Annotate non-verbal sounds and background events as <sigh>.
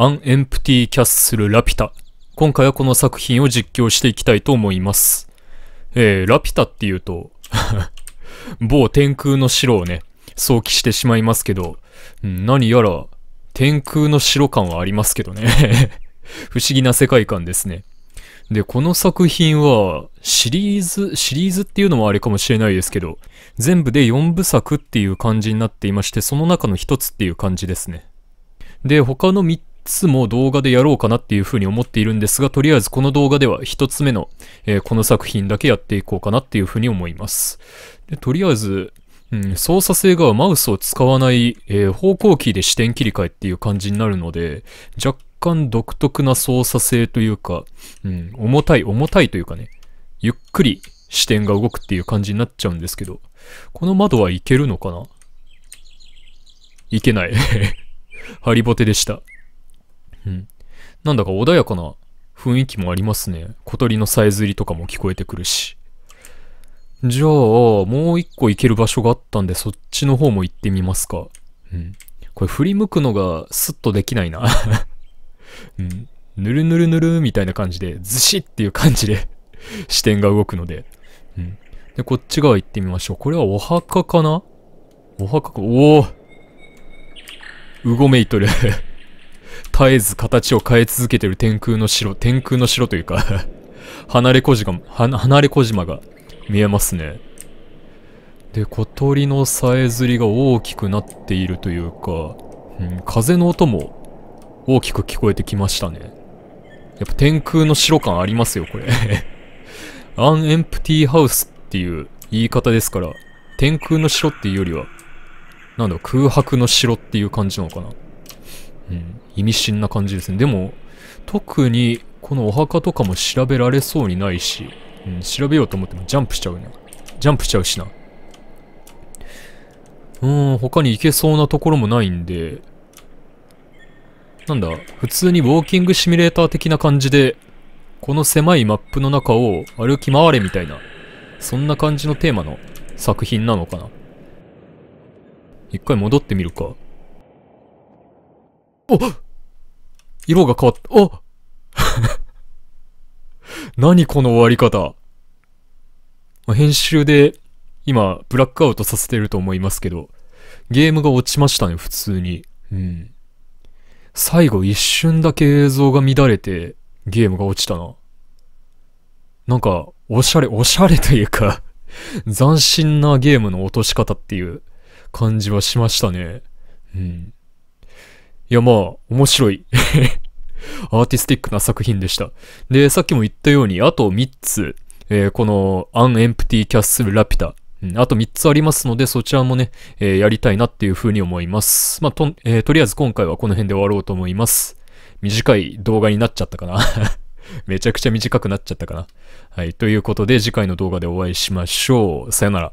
アンエンプティキャッスルラピュタ。今回はこの作品を実況していきたいと思います。えー、ラピュタっていうと <laughs> 某天空の城をね、想起してしまいますけど、何やら天空の城感はありますけどね <laughs> 不思議な世界観ですね。で、この作品はシリーズ、シリーズっていうのもあれかもしれないですけど、全部で4部作っていう感じになっていまして、その中の1つっていう感じですね。で、他の3つも動画でやろうかなっていうふうに思っているんですが、とりあえずこの動画では1つ目の、えー、この作品だけやっていこうかなっていうふうに思います。でとりあえず、うん、操作性がマウスを使わない、えー、方向キーで視点切り替えっていう感じになるので、若干独特な操作性というか、うん、重たい、重たいというかね、ゆっくり視点が動くっていう感じになっちゃうんですけど、この窓はいけるのかないけない <laughs> ハリボテでした。うん。なんだか穏やかな雰囲気もありますね。小鳥のさえずりとかも聞こえてくるし。じゃあ、もう一個行ける場所があったんで、そっちの方も行ってみますか。うん。これ振り向くのがスッとできないな。<laughs> うん。ぬるぬるぬるみたいな感じで、ずしっていう感じで <laughs> 視点が動くので。うん。で、こっち側行ってみましょう。これはお墓かなお墓か、おおうごめいとる絶えず形を変え続けてる天空の城、天空の城というか <laughs> 離れ小島、離れ小島が見えますね。で、小鳥のさえずりが大きくなっているというか、うん、風の音も大きく聞こえてきましたね。やっぱ天空の城感ありますよ、これアンエンプティーハウスっていう言い方ですから、天空の城っていうよりは、なんだろう、空白の城っていう感じなのかな。意味深な感じですね。でも、特にこのお墓とかも調べられそうにないし、うん、調べようと思ってもジャンプしちゃうね。ジャンプしちゃうしな。うーん、他に行けそうなところもないんで、なんだ、普通にウォーキングシミュレーター的な感じで、この狭いマップの中を歩き回れみたいな、そんな感じのテーマの作品なのかな。一回戻ってみるか。おっ色が変わった。あ <laughs> 何この終わり方。編集で今、ブラックアウトさせてると思いますけど、ゲームが落ちましたね、普通に。うん。最後一瞬だけ映像が乱れて、ゲームが落ちたな。なんか、おしゃれ、おしゃれというか斬新なゲームの落とし方っていう感じはしましたね。うん。いやまあ、面白い <laughs> アーティスティックな作品でした。で、さっきも言ったように、あと3つ、えー、この、アンエンプティキャッスルラピュタ、うん、あと3つありますので、そちらもね、えー、やりたいなっていうふうに思います。まあ、と、えー、とりあえず今回はこの辺で終わろうと思います。短い動画になっちゃったかな <laughs> めちゃくちゃ短くなっちゃったかな。はい。ということで、次回の動画でお会いしましょう。さよなら。